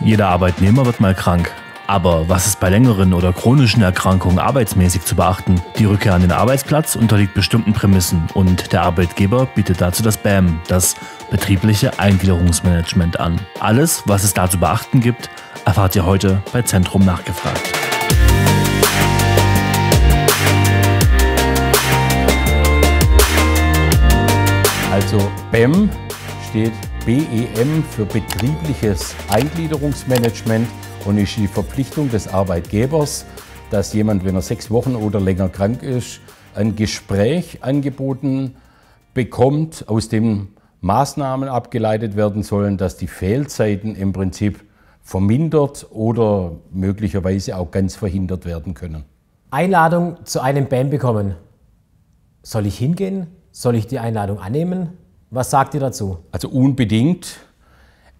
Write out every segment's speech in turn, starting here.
Jeder Arbeitnehmer wird mal krank. Aber was ist bei längeren oder chronischen Erkrankungen arbeitsmäßig zu beachten? Die Rückkehr an den Arbeitsplatz unterliegt bestimmten Prämissen und der Arbeitgeber bietet dazu das BAM, das betriebliche Eingliederungsmanagement an. Alles, was es da zu beachten gibt, erfahrt ihr heute bei Zentrum nachgefragt. Also BAM steht BEM für betriebliches Eingliederungsmanagement und ist die Verpflichtung des Arbeitgebers, dass jemand, wenn er sechs Wochen oder länger krank ist, ein Gespräch angeboten bekommt, aus dem Maßnahmen abgeleitet werden sollen, dass die Fehlzeiten im Prinzip vermindert oder möglicherweise auch ganz verhindert werden können. Einladung zu einem BAM bekommen. Soll ich hingehen? Soll ich die Einladung annehmen? Was sagt ihr dazu? Also unbedingt.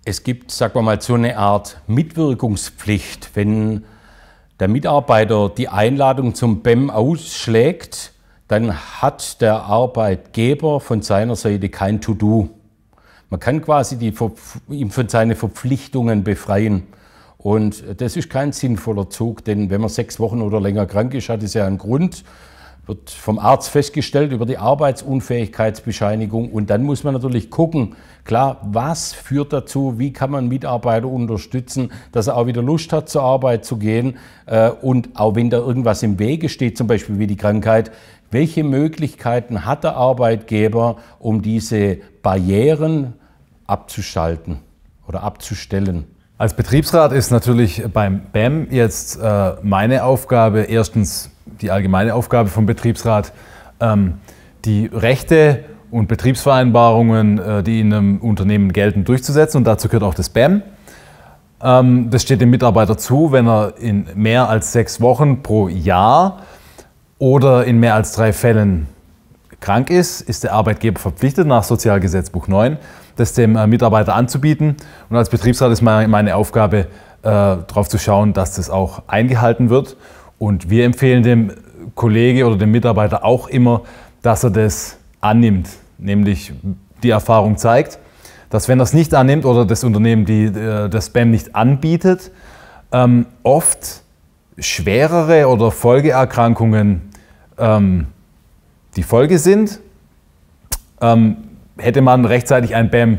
Es gibt, sagen wir mal, so eine Art Mitwirkungspflicht. Wenn der Mitarbeiter die Einladung zum BEM ausschlägt, dann hat der Arbeitgeber von seiner Seite kein To-Do. Man kann quasi die, ihn von seinen Verpflichtungen befreien. Und das ist kein sinnvoller Zug, denn wenn man sechs Wochen oder länger krank ist, hat es ja einen Grund wird vom Arzt festgestellt über die Arbeitsunfähigkeitsbescheinigung. Und dann muss man natürlich gucken, klar, was führt dazu, wie kann man Mitarbeiter unterstützen, dass er auch wieder Lust hat, zur Arbeit zu gehen. Äh, und auch wenn da irgendwas im Wege steht, zum Beispiel wie die Krankheit, welche Möglichkeiten hat der Arbeitgeber, um diese Barrieren abzuschalten oder abzustellen? Als Betriebsrat ist natürlich beim BEM jetzt äh, meine Aufgabe, erstens die allgemeine Aufgabe vom Betriebsrat, ähm, die Rechte und Betriebsvereinbarungen, äh, die in einem Unternehmen gelten, durchzusetzen. Und dazu gehört auch das BAM. E ähm, das steht dem Mitarbeiter zu, wenn er in mehr als sechs Wochen pro Jahr oder in mehr als drei Fällen krank ist, ist der Arbeitgeber verpflichtet, nach Sozialgesetzbuch 9, das dem äh, Mitarbeiter anzubieten. Und als Betriebsrat ist meine Aufgabe, äh, darauf zu schauen, dass das auch eingehalten wird und wir empfehlen dem Kollege oder dem Mitarbeiter auch immer, dass er das annimmt, nämlich die Erfahrung zeigt, dass wenn er es nicht annimmt oder das Unternehmen die, äh, das Spam nicht anbietet, ähm, oft schwerere oder Folgeerkrankungen ähm, die Folge sind. Ähm, hätte man rechtzeitig ein BAM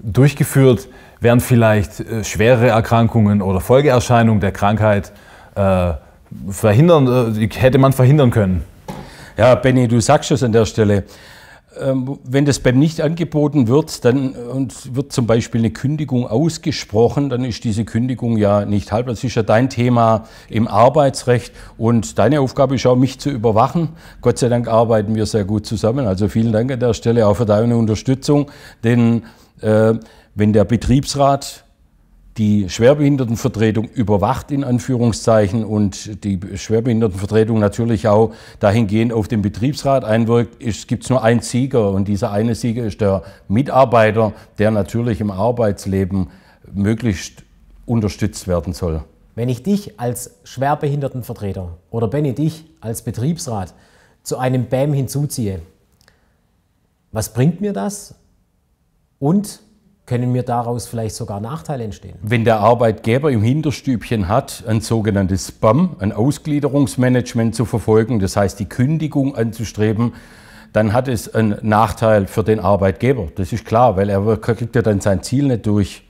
durchgeführt, wären vielleicht äh, schwere Erkrankungen oder Folgeerscheinungen der Krankheit äh, verhindern, äh, hätte man verhindern können. Ja, Benny, du sagst es an der Stelle. Ähm, wenn das beim Nicht angeboten wird, dann und wird zum Beispiel eine Kündigung ausgesprochen, dann ist diese Kündigung ja nicht halb. Das ist ja dein Thema im Arbeitsrecht und deine Aufgabe ist auch, mich zu überwachen. Gott sei Dank arbeiten wir sehr gut zusammen. Also vielen Dank an der Stelle auch für deine Unterstützung, denn äh, wenn der Betriebsrat die Schwerbehindertenvertretung überwacht in Anführungszeichen und die Schwerbehindertenvertretung natürlich auch dahingehend auf den Betriebsrat einwirkt, gibt es nur einen Sieger und dieser eine Sieger ist der Mitarbeiter, der natürlich im Arbeitsleben möglichst unterstützt werden soll. Wenn ich dich als Schwerbehindertenvertreter oder Benny dich als Betriebsrat zu einem BAM hinzuziehe, was bringt mir das und können mir daraus vielleicht sogar Nachteile entstehen. Wenn der Arbeitgeber im Hinterstübchen hat, ein sogenanntes SPAM, ein Ausgliederungsmanagement zu verfolgen, das heißt die Kündigung anzustreben, dann hat es einen Nachteil für den Arbeitgeber. Das ist klar, weil er kriegt ja dann sein Ziel nicht durch.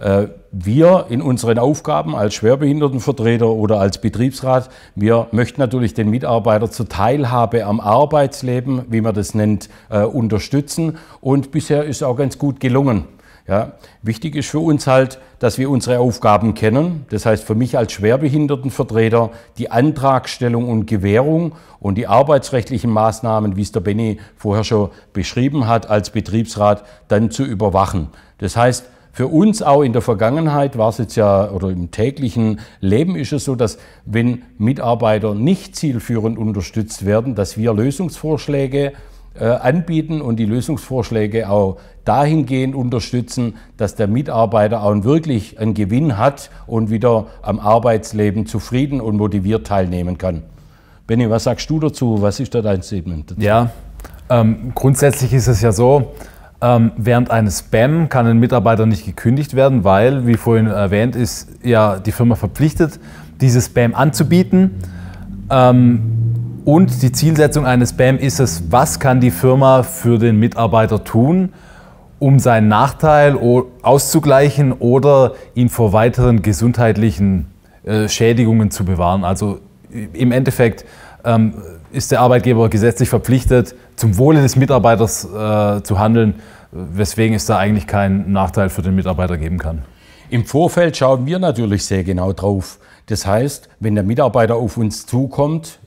Äh, wir in unseren Aufgaben als Schwerbehindertenvertreter oder als Betriebsrat, wir möchten natürlich den Mitarbeiter zur Teilhabe am Arbeitsleben, wie man das nennt, äh, unterstützen. Und bisher ist es auch ganz gut gelungen. Ja, wichtig ist für uns halt, dass wir unsere Aufgaben kennen. Das heißt für mich als Schwerbehindertenvertreter die Antragstellung und Gewährung und die arbeitsrechtlichen Maßnahmen, wie es der Benny vorher schon beschrieben hat, als Betriebsrat dann zu überwachen. Das heißt, für uns auch in der Vergangenheit war es jetzt ja, oder im täglichen Leben ist es so, dass wenn Mitarbeiter nicht zielführend unterstützt werden, dass wir Lösungsvorschläge äh, anbieten und die Lösungsvorschläge auch dahingehend unterstützen, dass der Mitarbeiter auch wirklich einen Gewinn hat und wieder am Arbeitsleben zufrieden und motiviert teilnehmen kann. Benny, was sagst du dazu? Was ist da dein Statement? Dazu? Ja, ähm, grundsätzlich ist es ja so, ähm, während eines Spam kann ein Mitarbeiter nicht gekündigt werden, weil, wie vorhin erwähnt, ist ja die Firma verpflichtet, dieses Spam anzubieten. Ähm, und die Zielsetzung eines BAM ist es, was kann die Firma für den Mitarbeiter tun, um seinen Nachteil auszugleichen oder ihn vor weiteren gesundheitlichen äh, Schädigungen zu bewahren. Also im Endeffekt ähm, ist der Arbeitgeber gesetzlich verpflichtet, zum Wohle des Mitarbeiters äh, zu handeln, weswegen es da eigentlich keinen Nachteil für den Mitarbeiter geben kann. Im Vorfeld schauen wir natürlich sehr genau drauf. Das heißt, wenn der Mitarbeiter auf uns zukommt,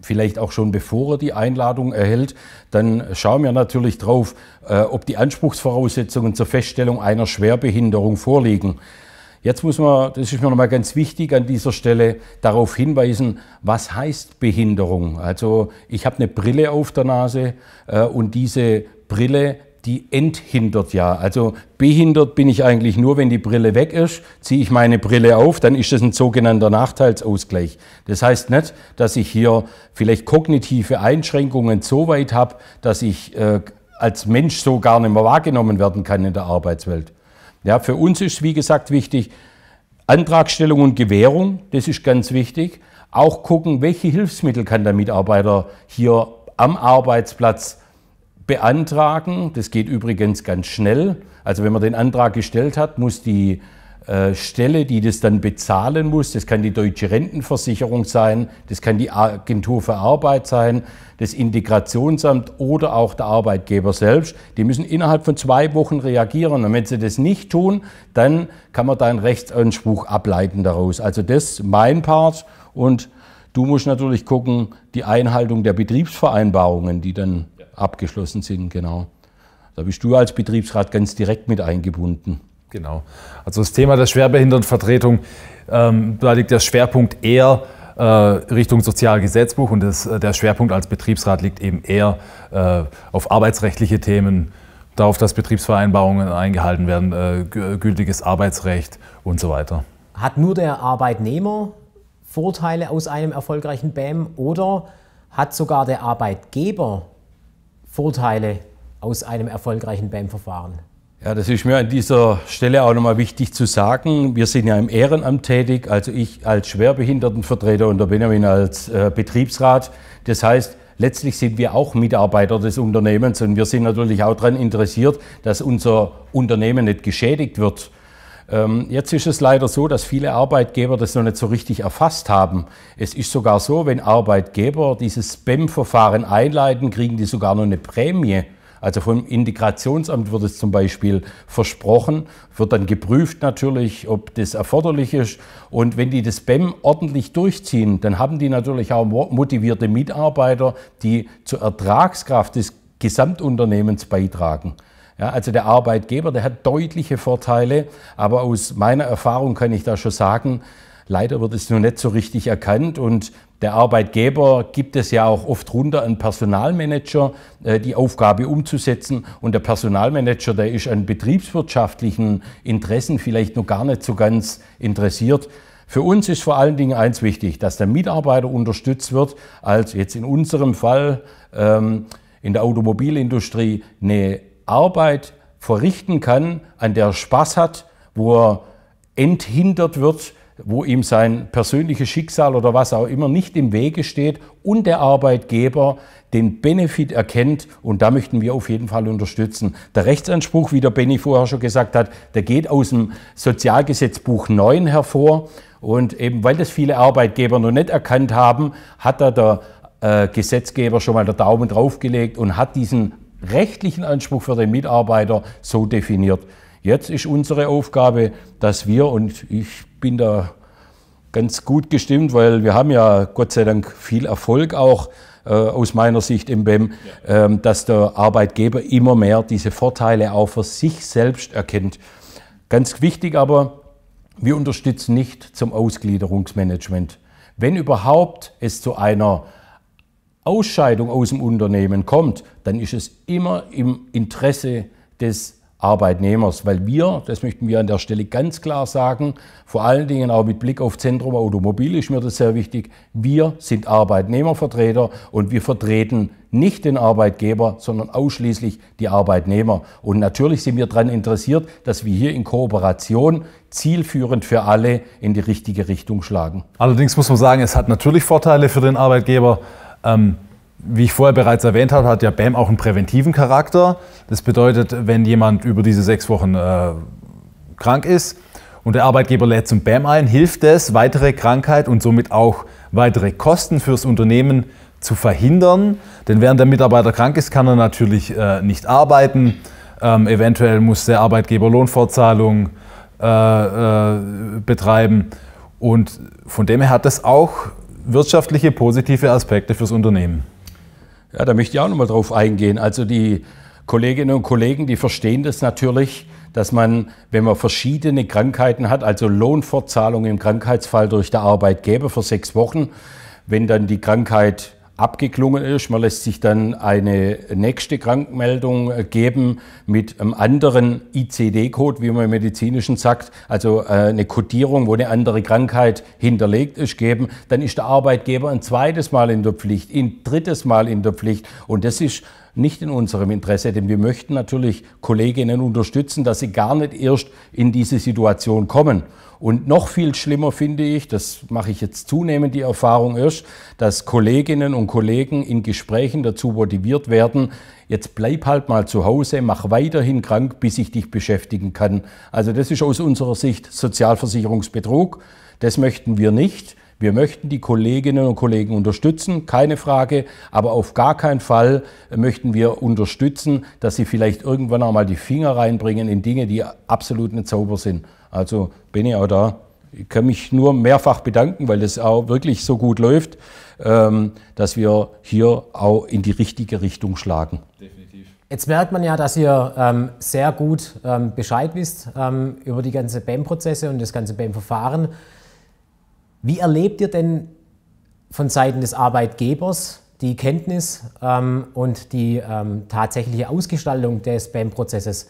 vielleicht auch schon bevor er die Einladung erhält, dann schauen wir natürlich drauf, äh, ob die Anspruchsvoraussetzungen zur Feststellung einer Schwerbehinderung vorliegen. Jetzt muss man, das ist mir nochmal ganz wichtig an dieser Stelle, darauf hinweisen, was heißt Behinderung? Also ich habe eine Brille auf der Nase äh, und diese Brille die enthindert ja. Also behindert bin ich eigentlich nur, wenn die Brille weg ist, ziehe ich meine Brille auf, dann ist das ein sogenannter Nachteilsausgleich. Das heißt nicht, dass ich hier vielleicht kognitive Einschränkungen so weit habe, dass ich äh, als Mensch so gar nicht mehr wahrgenommen werden kann in der Arbeitswelt. Ja, für uns ist, wie gesagt, wichtig, Antragstellung und Gewährung, das ist ganz wichtig. Auch gucken, welche Hilfsmittel kann der Mitarbeiter hier am Arbeitsplatz beantragen. Das geht übrigens ganz schnell. Also wenn man den Antrag gestellt hat, muss die äh, Stelle, die das dann bezahlen muss, das kann die deutsche Rentenversicherung sein, das kann die Agentur für Arbeit sein, das Integrationsamt oder auch der Arbeitgeber selbst, die müssen innerhalb von zwei Wochen reagieren. Und wenn sie das nicht tun, dann kann man da einen Rechtsanspruch ableiten daraus. Also das mein Part und du musst natürlich gucken, die Einhaltung der Betriebsvereinbarungen, die dann abgeschlossen sind, genau. Da bist du als Betriebsrat ganz direkt mit eingebunden. Genau. Also das Thema der Schwerbehindertenvertretung, ähm, da liegt der Schwerpunkt eher äh, Richtung Sozialgesetzbuch und das, äh, der Schwerpunkt als Betriebsrat liegt eben eher äh, auf arbeitsrechtliche Themen, darauf, dass Betriebsvereinbarungen eingehalten werden, äh, gültiges Arbeitsrecht und so weiter. Hat nur der Arbeitnehmer Vorteile aus einem erfolgreichen BAM oder hat sogar der Arbeitgeber Vorteile aus einem erfolgreichen BAM-Verfahren? Ja, das ist mir an dieser Stelle auch nochmal wichtig zu sagen. Wir sind ja im Ehrenamt tätig, also ich als Schwerbehindertenvertreter und der Benjamin als äh, Betriebsrat. Das heißt, letztlich sind wir auch Mitarbeiter des Unternehmens und wir sind natürlich auch daran interessiert, dass unser Unternehmen nicht geschädigt wird. Ähm, jetzt ist es leider so, dass viele Arbeitgeber das noch nicht so richtig erfasst haben. Es ist sogar so, wenn Arbeitgeber dieses Spam-Verfahren einleiten, kriegen die sogar noch eine Prämie. Also vom Integrationsamt wird es zum Beispiel versprochen, wird dann geprüft natürlich, ob das erforderlich ist. Und wenn die das BEM ordentlich durchziehen, dann haben die natürlich auch motivierte Mitarbeiter, die zur Ertragskraft des Gesamtunternehmens beitragen. Ja, also der Arbeitgeber, der hat deutliche Vorteile, aber aus meiner Erfahrung kann ich da schon sagen, leider wird es nur nicht so richtig erkannt und der Arbeitgeber gibt es ja auch oft runter an Personalmanager, äh, die Aufgabe umzusetzen. Und der Personalmanager, der ist an betriebswirtschaftlichen Interessen vielleicht noch gar nicht so ganz interessiert. Für uns ist vor allen Dingen eins wichtig, dass der Mitarbeiter unterstützt wird, als jetzt in unserem Fall ähm, in der Automobilindustrie eine Arbeit verrichten kann, an der er Spaß hat, wo er enthindert wird, wo ihm sein persönliches Schicksal oder was auch immer nicht im Wege steht und der Arbeitgeber den Benefit erkennt und da möchten wir auf jeden Fall unterstützen. Der Rechtsanspruch, wie der Benny vorher schon gesagt hat, der geht aus dem Sozialgesetzbuch 9 hervor und eben weil das viele Arbeitgeber noch nicht erkannt haben, hat da der äh, Gesetzgeber schon mal der Daumen draufgelegt und hat diesen rechtlichen Anspruch für den Mitarbeiter so definiert. Jetzt ist unsere Aufgabe, dass wir, und ich bin da ganz gut gestimmt, weil wir haben ja Gott sei Dank viel Erfolg auch äh, aus meiner Sicht im BEM, ja. ähm, dass der Arbeitgeber immer mehr diese Vorteile auch für sich selbst erkennt. Ganz wichtig aber, wir unterstützen nicht zum Ausgliederungsmanagement. Wenn überhaupt es zu einer Ausscheidung aus dem Unternehmen kommt, dann ist es immer im Interesse des Arbeitnehmers, weil wir, das möchten wir an der Stelle ganz klar sagen, vor allen Dingen auch mit Blick auf Zentrum Automobil ist mir das sehr wichtig, wir sind Arbeitnehmervertreter und wir vertreten nicht den Arbeitgeber, sondern ausschließlich die Arbeitnehmer. Und natürlich sind wir daran interessiert, dass wir hier in Kooperation zielführend für alle in die richtige Richtung schlagen. Allerdings muss man sagen, es hat natürlich Vorteile für den Arbeitgeber, ähm, wie ich vorher bereits erwähnt habe, hat ja BAM auch einen präventiven Charakter. Das bedeutet, wenn jemand über diese sechs Wochen äh, krank ist und der Arbeitgeber lädt zum BAM ein, hilft es, weitere Krankheit und somit auch weitere Kosten fürs Unternehmen zu verhindern. Denn während der Mitarbeiter krank ist, kann er natürlich äh, nicht arbeiten. Ähm, eventuell muss der Arbeitgeber Lohnfortzahlung äh, äh betreiben. Und von dem her hat das auch wirtschaftliche positive Aspekte fürs Unternehmen? Ja, da möchte ich auch nochmal drauf eingehen. Also die Kolleginnen und Kollegen, die verstehen das natürlich, dass man, wenn man verschiedene Krankheiten hat, also Lohnfortzahlung im Krankheitsfall durch der Arbeitgeber für sechs Wochen, wenn dann die Krankheit abgeklungen ist. Man lässt sich dann eine nächste Krankmeldung äh, geben mit einem anderen ICD-Code, wie man im Medizinischen sagt, also äh, eine Codierung, wo eine andere Krankheit hinterlegt ist, geben. Dann ist der Arbeitgeber ein zweites Mal in der Pflicht, ein drittes Mal in der Pflicht. Und das ist nicht in unserem Interesse, denn wir möchten natürlich Kolleginnen unterstützen, dass sie gar nicht erst in diese Situation kommen. Und noch viel schlimmer finde ich, das mache ich jetzt zunehmend die Erfahrung erst, dass Kolleginnen und Kollegen in Gesprächen dazu motiviert werden, jetzt bleib halt mal zu Hause, mach weiterhin krank, bis ich dich beschäftigen kann. Also das ist aus unserer Sicht Sozialversicherungsbetrug. Das möchten wir nicht. Wir möchten die Kolleginnen und Kollegen unterstützen, keine Frage, aber auf gar keinen Fall möchten wir unterstützen, dass sie vielleicht irgendwann einmal die Finger reinbringen in Dinge, die absolut nicht sauber sind. Also bin ich auch da. Ich kann mich nur mehrfach bedanken, weil es auch wirklich so gut läuft, ähm, dass wir hier auch in die richtige Richtung schlagen. Definitiv. Jetzt merkt man ja, dass ihr ähm, sehr gut ähm, Bescheid wisst ähm, über die ganze BAM-Prozesse und das ganze BAM-Verfahren. Wie erlebt ihr denn von Seiten des Arbeitgebers die Kenntnis ähm, und die ähm, tatsächliche Ausgestaltung des BAM-Prozesses?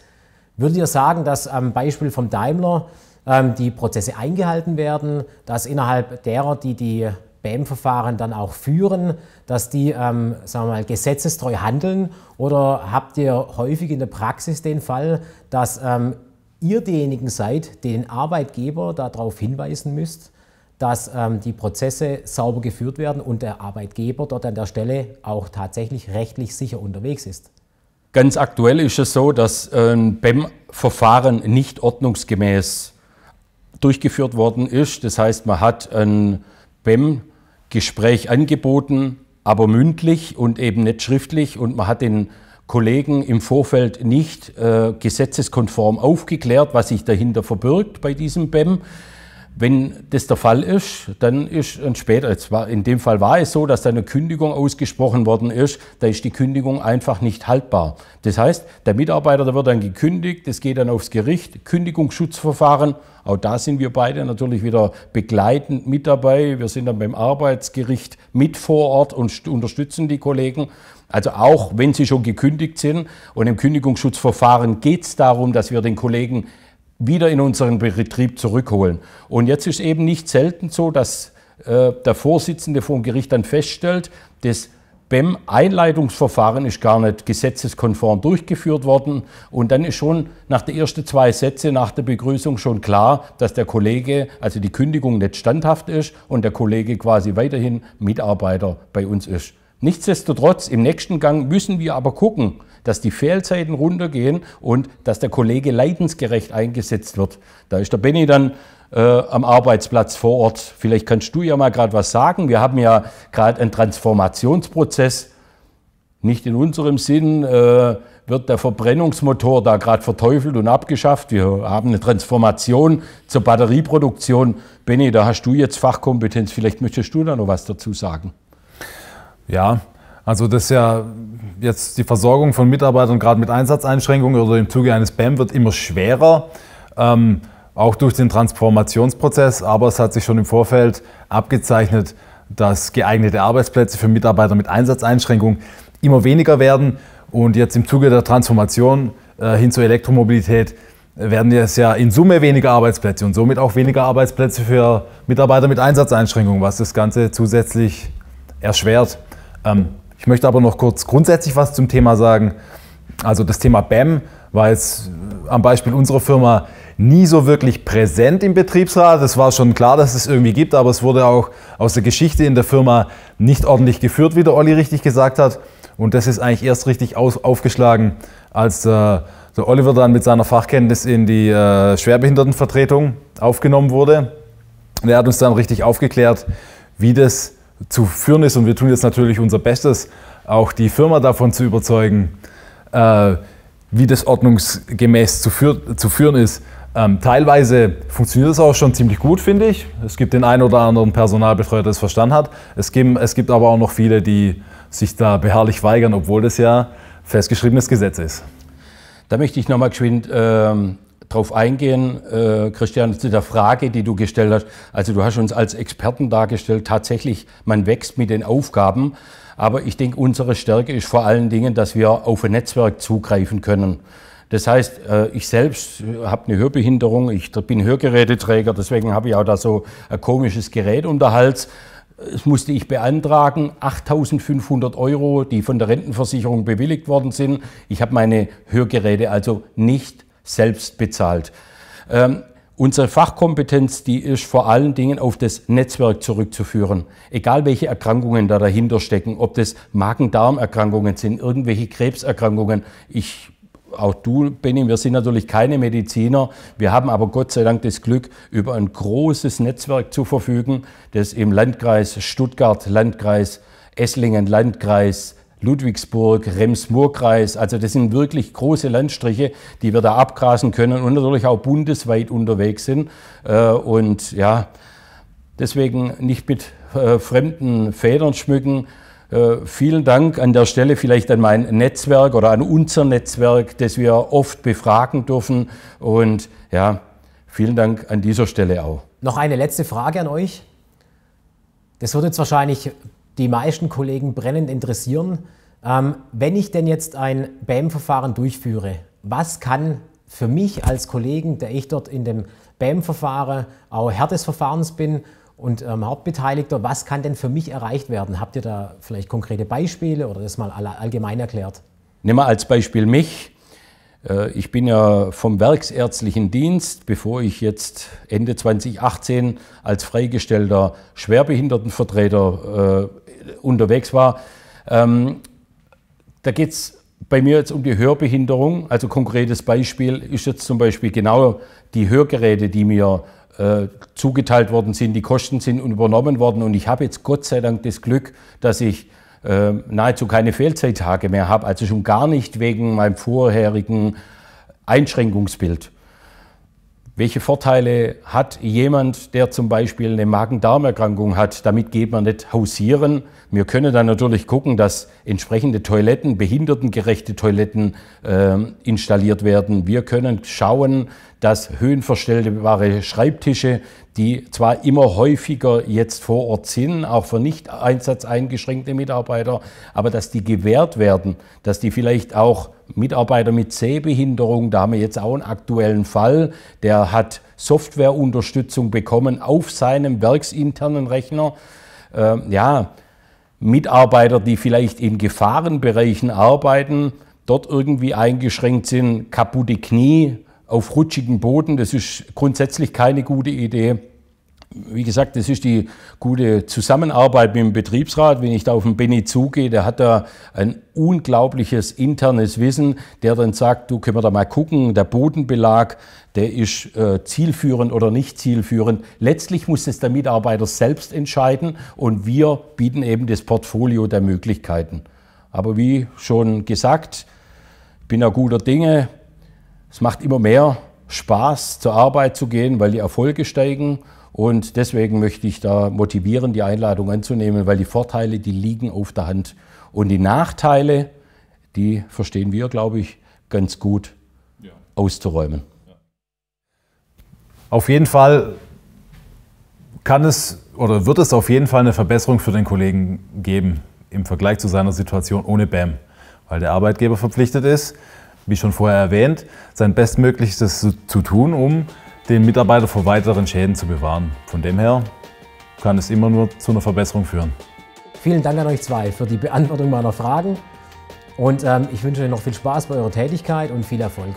Würdet ihr sagen, dass am Beispiel vom Daimler ähm, die Prozesse eingehalten werden, dass innerhalb derer, die die BAM-Verfahren dann auch führen, dass die, ähm, sagen wir mal, gesetzestreu handeln? Oder habt ihr häufig in der Praxis den Fall, dass ähm, ihr diejenigen seid, die den Arbeitgeber darauf hinweisen müsst, dass ähm, die Prozesse sauber geführt werden und der Arbeitgeber dort an der Stelle auch tatsächlich rechtlich sicher unterwegs ist? Ganz aktuell ist es so, dass ein ähm, BEM-Verfahren nicht ordnungsgemäß durchgeführt worden ist. Das heißt, man hat ein BEM-Gespräch angeboten, aber mündlich und eben nicht schriftlich. Und man hat den Kollegen im Vorfeld nicht äh, gesetzeskonform aufgeklärt, was sich dahinter verbirgt bei diesem BEM. Wenn das der Fall ist, dann ist ein später, in dem Fall war es so, dass da eine Kündigung ausgesprochen worden ist, da ist die Kündigung einfach nicht haltbar. Das heißt, der Mitarbeiter, der wird dann gekündigt, das geht dann aufs Gericht, Kündigungsschutzverfahren, auch da sind wir beide natürlich wieder begleitend mit dabei. Wir sind dann beim Arbeitsgericht mit vor Ort und unterstützen die Kollegen. Also auch wenn sie schon gekündigt sind und im Kündigungsschutzverfahren geht es darum, dass wir den Kollegen wieder in unseren Betrieb zurückholen. Und jetzt ist eben nicht selten so, dass äh, der Vorsitzende vom Gericht dann feststellt, dass beim Einleitungsverfahren ist gar nicht gesetzeskonform durchgeführt worden. Und dann ist schon nach den ersten zwei Sätzen, nach der Begrüßung schon klar, dass der Kollege, also die Kündigung nicht standhaft ist und der Kollege quasi weiterhin Mitarbeiter bei uns ist. Nichtsdestotrotz, im nächsten Gang müssen wir aber gucken, dass die Fehlzeiten runtergehen und dass der Kollege leidensgerecht eingesetzt wird. Da ist der Benny dann äh, am Arbeitsplatz vor Ort. Vielleicht kannst du ja mal gerade was sagen. Wir haben ja gerade einen Transformationsprozess. Nicht in unserem Sinn äh, wird der Verbrennungsmotor da gerade verteufelt und abgeschafft. Wir haben eine Transformation zur Batterieproduktion. Benny, da hast du jetzt Fachkompetenz. Vielleicht möchtest du da noch was dazu sagen. Ja, also das ist ja jetzt die Versorgung von Mitarbeitern gerade mit Einsatzeinschränkungen oder im Zuge eines BAM wird immer schwerer, ähm, auch durch den Transformationsprozess. Aber es hat sich schon im Vorfeld abgezeichnet, dass geeignete Arbeitsplätze für Mitarbeiter mit Einsatzeinschränkungen immer weniger werden. Und jetzt im Zuge der Transformation äh, hin zur Elektromobilität werden es ja in Summe weniger Arbeitsplätze und somit auch weniger Arbeitsplätze für Mitarbeiter mit Einsatzeinschränkungen, was das Ganze zusätzlich erschwert. Ähm, ich möchte aber noch kurz grundsätzlich was zum Thema sagen. Also das Thema BAM war jetzt äh, am Beispiel unserer Firma nie so wirklich präsent im Betriebsrat. Es war schon klar, dass es irgendwie gibt, aber es wurde auch aus der Geschichte in der Firma nicht ordentlich geführt, wie der Olli richtig gesagt hat. Und das ist eigentlich erst richtig aufgeschlagen, als der Oliver dann mit seiner Fachkenntnis in die äh, Schwerbehindertenvertretung aufgenommen wurde. er hat uns dann richtig aufgeklärt, wie das zu führen ist. Und wir tun jetzt natürlich unser Bestes, auch die Firma davon zu überzeugen, äh, wie das ordnungsgemäß zu, führ zu führen ist. Ähm, teilweise funktioniert es auch schon ziemlich gut, finde ich. Es gibt den einen oder anderen Personalbetreuer, der es verstanden hat. Es gibt, es gibt aber auch noch viele, die sich da beharrlich weigern, obwohl das ja festgeschriebenes Gesetz ist. Da möchte ich nochmal geschwind ähm, drauf eingehen, äh, Christian, zu der Frage, die du gestellt hast. Also du hast uns als Experten dargestellt, tatsächlich, man wächst mit den Aufgaben. Aber ich denke, unsere Stärke ist vor allen Dingen, dass wir auf ein Netzwerk zugreifen können. Das heißt, äh, ich selbst äh, habe eine Hörbehinderung, ich bin Hörgeräteträger, deswegen habe ich auch da so ein komisches Gerät um den Hals. Das musste ich beantragen, 8.500 Euro, die von der Rentenversicherung bewilligt worden sind. Ich habe meine Hörgeräte also nicht selbst bezahlt. Ähm, unsere Fachkompetenz, die ist vor allen Dingen auf das Netzwerk zurückzuführen. Egal welche Erkrankungen da dahinter stecken, ob das Magen-Darm-Erkrankungen sind, irgendwelche Krebserkrankungen. Ich auch du, Benny, wir sind natürlich keine Mediziner. Wir haben aber Gott sei Dank das Glück, über ein großes Netzwerk zu verfügen, das im Landkreis Stuttgart, Landkreis Esslingen, Landkreis Ludwigsburg, Rems-Murr-Kreis. Also das sind wirklich große Landstriche, die wir da abgrasen können und natürlich auch bundesweit unterwegs sind. Äh, und ja, deswegen nicht mit äh, fremden Federn schmücken. Äh, vielen Dank an der Stelle vielleicht an mein Netzwerk oder an unser Netzwerk, das wir oft befragen dürfen. Und ja, vielen Dank an dieser Stelle auch. Noch eine letzte Frage an euch. Das wird jetzt wahrscheinlich die meisten Kollegen brennend interessieren. Ähm, wenn ich denn jetzt ein BAM-Verfahren durchführe, was kann für mich als Kollegen, der ich dort in dem BAM-Verfahren auch Herr des Verfahrens bin und ähm, Hauptbeteiligter, was kann denn für mich erreicht werden? Habt ihr da vielleicht konkrete Beispiele oder das mal allgemein erklärt? Nehmen wir als Beispiel mich. Äh, ich bin ja vom Werksärztlichen Dienst, bevor ich jetzt Ende 2018 als freigestellter Schwerbehindertenvertreter äh, unterwegs war. Ähm, da geht es bei mir jetzt um die Hörbehinderung. Also konkretes Beispiel ist jetzt zum Beispiel genau die Hörgeräte, die mir äh, zugeteilt worden sind, die Kosten sind übernommen worden und ich habe jetzt Gott sei Dank das Glück, dass ich ähm, nahezu keine Fehlzeittage mehr habe, also schon gar nicht wegen meinem vorherigen Einschränkungsbild. Welche Vorteile hat jemand, der zum Beispiel eine Magen-Darm-Erkrankung hat? Damit geht man nicht hausieren. Wir können dann natürlich gucken, dass entsprechende Toiletten, behindertengerechte Toiletten äh, installiert werden. Wir können schauen, dass höhenverstellbare Schreibtische, die zwar immer häufiger jetzt vor Ort sind, auch für nicht einsatzeingeschränkte Mitarbeiter, aber dass die gewährt werden, dass die vielleicht auch Mitarbeiter mit Sehbehinderung, da haben wir jetzt auch einen aktuellen Fall, der hat Softwareunterstützung bekommen auf seinem werksinternen Rechner. Äh, ja, Mitarbeiter, die vielleicht in Gefahrenbereichen arbeiten, dort irgendwie eingeschränkt sind, kaputte Knie, auf rutschigen Boden. Das ist grundsätzlich keine gute Idee. Wie gesagt, das ist die gute Zusammenarbeit mit dem Betriebsrat. Wenn ich da auf den Benny zugehe, der hat da ein unglaubliches internes Wissen, der dann sagt, du können wir da mal gucken, der Bodenbelag, der ist äh, zielführend oder nicht zielführend. Letztlich muss es der Mitarbeiter selbst entscheiden und wir bieten eben das Portfolio der Möglichkeiten. Aber wie schon gesagt, bin ja guter Dinge, es macht immer mehr Spaß, zur Arbeit zu gehen, weil die Erfolge steigen. Und deswegen möchte ich da motivieren, die Einladung anzunehmen, weil die Vorteile, die liegen auf der Hand. Und die Nachteile, die verstehen wir, glaube ich, ganz gut ja. auszuräumen. Auf jeden Fall kann es oder wird es auf jeden Fall eine Verbesserung für den Kollegen geben im Vergleich zu seiner Situation ohne BAM, weil der Arbeitgeber verpflichtet ist, wie schon vorher erwähnt, sein Bestmöglichstes zu, tun, um den Mitarbeiter vor weiteren Schäden zu bewahren. Von dem her kann es immer nur zu einer Verbesserung führen. Vielen Dank an euch zwei für die Beantwortung meiner Fragen und ähm, ich wünsche euch noch viel Spaß bei eurer Tätigkeit und viel Erfolg.